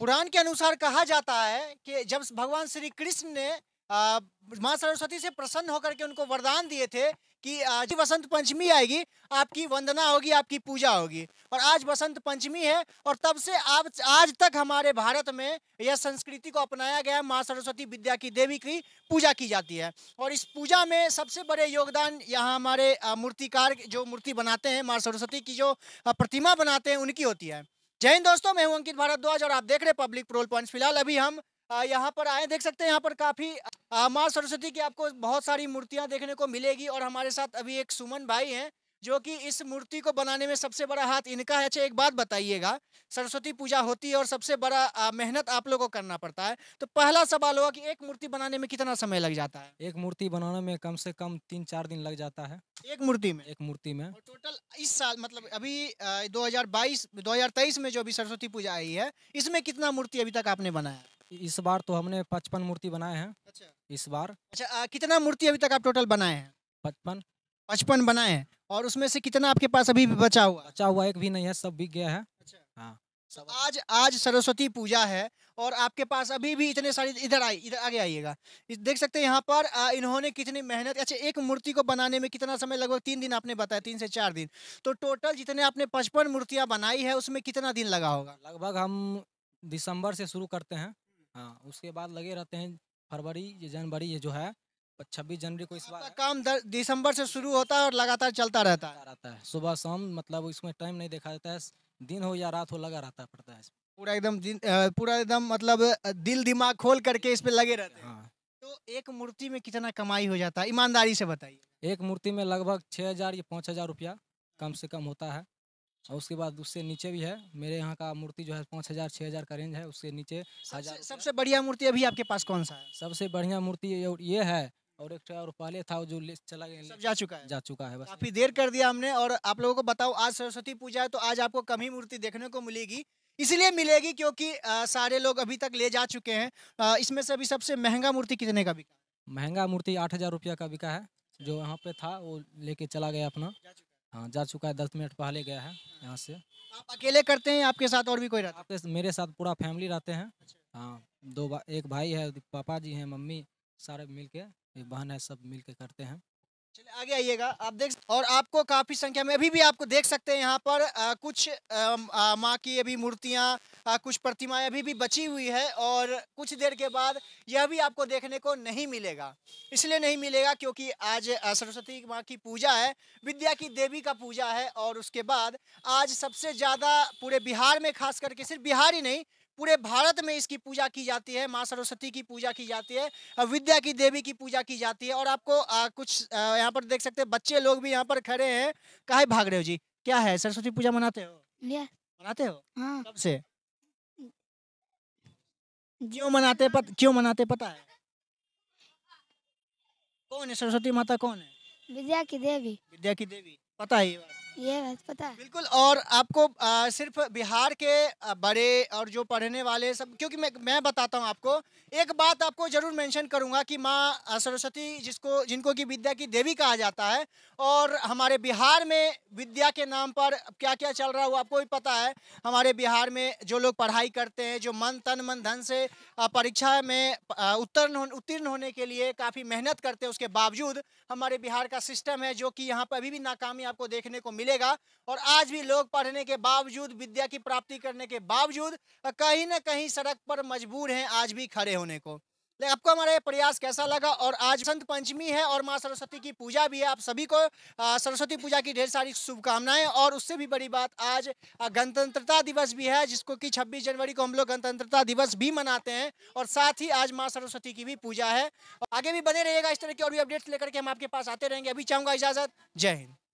पुराण के अनुसार कहा जाता है कि जब भगवान श्री कृष्ण ने माँ सरस्वती से प्रसन्न होकर के उनको वरदान दिए थे कि आज बसंत पंचमी आएगी आपकी वंदना होगी आपकी पूजा होगी और आज बसंत पंचमी है और तब से आप आज तक हमारे भारत में यह संस्कृति को अपनाया गया माँ सरस्वती विद्या की देवी की पूजा की जाती है और इस पूजा में सबसे बड़े योगदान यहाँ हमारे मूर्तिकार जो मूर्ति बनाते हैं माँ सरस्वती की जो प्रतिमा बनाते हैं उनकी होती है जय हिंद दोस्तों मैं हूं अंकित भारद्वाज और आप देख रहे पब्लिक प्रोल पॉइंट्स फिलहाल अभी हम यहाँ पर आए देख सकते हैं यहाँ पर काफ़ी माँ सरस्वती की आपको बहुत सारी मूर्तियाँ देखने को मिलेगी और हमारे साथ अभी एक सुमन भाई हैं जो कि इस मूर्ति को बनाने में सबसे बड़ा हाथ इनका है अच्छा एक बात बताइएगा सरस्वती पूजा होती है और सबसे बड़ा मेहनत आप लोगों को करना पड़ता है तो पहला सवाल होगा कि एक मूर्ति बनाने में कितना समय लग जाता है एक मूर्ति बनाने में कम से कम तीन चार दिन लग जाता है एक मूर्ति में एक मूर्ति में और टोटल इस साल मतलब अभी दो हजार में जो अभी सरस्वती पूजा आई है इसमें कितना मूर्ति अभी तक आपने बनाया इस बार तो हमने पचपन मूर्ति बनाए हैं अच्छा इस बार अच्छा कितना मूर्ति अभी तक आप टोटल बनाए हैं पचपन पचपन बनाए हैं और उसमें से कितना आपके पास अभी भी बचा हुआ बचा हुआ एक भी नहीं है सब बिक गया है अच्छा हाँ तो आज आज सरस्वती पूजा है और आपके पास अभी भी इतने सारे इधर आई इधर आगे आइएगा देख सकते हैं यहाँ पर आ, इन्होंने कितनी मेहनत अच्छा एक मूर्ति को बनाने में कितना समय लगभग तीन दिन आपने बताया तीन से चार दिन तो टोटल जितने आपने पचपन मूर्तियाँ बनाई है उसमें कितना दिन लगा होगा लगभग हम दिसंबर से शुरू करते हैं हाँ उसके बाद लगे रहते हैं फरवरी जनवरी ये जो है छब्बीस जनवरी को इस बार काम दिसंबर से शुरू होता है और लगातार चलता रहता है रहता है सुबह शाम मतलब इसमें टाइम नहीं देखा जाता है दिन हो या रात हो लगा रहता पड़ता है पूरा एकदम पूरा एकदम मतलब दिल दिमाग खोल करके इस पे लगे रहते हैं हाँ। तो एक मूर्ति में कितना कमाई हो जाता है ईमानदारी से बताइए एक मूर्ति में लगभग छः हज़ार या पाँच हज़ार रुपया कम से कम होता है और उसके बाद उससे नीचे भी है मेरे यहाँ का मूर्ति जो है पाँच हज़ार छः हज़ार का रेंज है उससे नीचे सबसे, सबसे बढ़िया मूर्ति अभी आपके पास कौन सा है सबसे बढ़िया मूर्ति ये है और एक और पहले था जो चला गया सब जा चुका है जा चुका है बस काफी देर कर दिया हमने और आप लोगों को बताओ आज सरस्वती पूजा है तो आज आपको कम ही मूर्ति देखने को मिलेगी इसलिए मिलेगी क्योंकि आ, सारे लोग अभी तक ले जा चुके हैं इसमें से अभी सबसे महंगा मूर्ति कितने का बिका महंगा मूर्ति आठ हजार रुपया का बिका है जो यहाँ पे था वो लेके चला गया अपना हाँ जा चुका है दस मिनट पहले गया है यहाँ से आप अकेले करते हैं आपके साथ और भी कोई रहता है मेरे साथ पूरा फैमिली रहते हैं अच्छा। हाँ दो एक भाई है पापा जी हैं मम्मी सारे मिल के भाई बहन है सब मिल करते हैं चलिए आगे आइएगा आप देख और आपको काफ़ी संख्या में अभी भी आपको देख सकते हैं यहाँ पर आ, कुछ माँ की अभी मूर्तियाँ कुछ प्रतिमाएं अभी भी बची हुई है और कुछ देर के बाद यह भी आपको देखने को नहीं मिलेगा इसलिए नहीं मिलेगा क्योंकि आज सरस्वती माँ की पूजा है विद्या की देवी का पूजा है और उसके बाद आज सबसे ज़्यादा पूरे बिहार में खास करके सिर्फ बिहार ही नहीं पूरे भारत में इसकी पूजा की जाती है माँ सरस्वती की पूजा की जाती है विद्या की देवी की पूजा की जाती है और आपको आ, कुछ यहाँ पर देख सकते हैं बच्चे लोग भी यहाँ पर खड़े हैं कहा भाग रहे हो जी क्या है सरस्वती पूजा मनाते हो मनाते हो हाँ। कब से क्यों मनाते पत, क्यों मनाते पता है कौन है सरस्वती माता कौन है विद्या की देवी विद्या की देवी पता है ये बात ये पता है बिल्कुल और आपको आ, सिर्फ बिहार के बड़े और जो पढ़ने वाले सब क्योंकि मैं मैं बताता हूँ आपको एक बात आपको जरूर मेंशन करूँगा कि माँ सरस्वती जिसको जिनको कि विद्या की देवी कहा जाता है और हमारे बिहार में विद्या के नाम पर क्या क्या चल रहा है वो आपको भी पता है हमारे बिहार में जो लोग पढ़ाई करते हैं जो मन तन मन धन से परीक्षा में उत्तीर्ण उत्तीर्ण होने के लिए काफ़ी मेहनत करते हैं उसके बावजूद हमारे बिहार का सिस्टम है जो कि यहाँ पर अभी भी नाकामी आपको देखने को मिलेगा और आज भी लोग पढ़ने के बावजूद विद्या की प्राप्ति करने के बावजूद कहीं ना कहीं सड़क पर मजबूर हैं आज भी खड़े होने को आपको हमारा ये प्रयास कैसा लगा और आज संत पंचमी है और माँ सरस्वती की पूजा भी है आप सभी को सरस्वती पूजा की ढेर सारी शुभकामनाएं और उससे भी बड़ी बात आज गणतंत्रता दिवस भी है जिसको कि 26 जनवरी को हम लोग गणतंत्रता दिवस भी मनाते हैं और साथ ही आज माँ सरस्वती की भी पूजा है आगे भी बने रहिएगा इस तरह की और भी अपडेट्स लेकर के हम आपके पास आते रहेंगे अभी चाहूँगा इजाज़त जय हिंद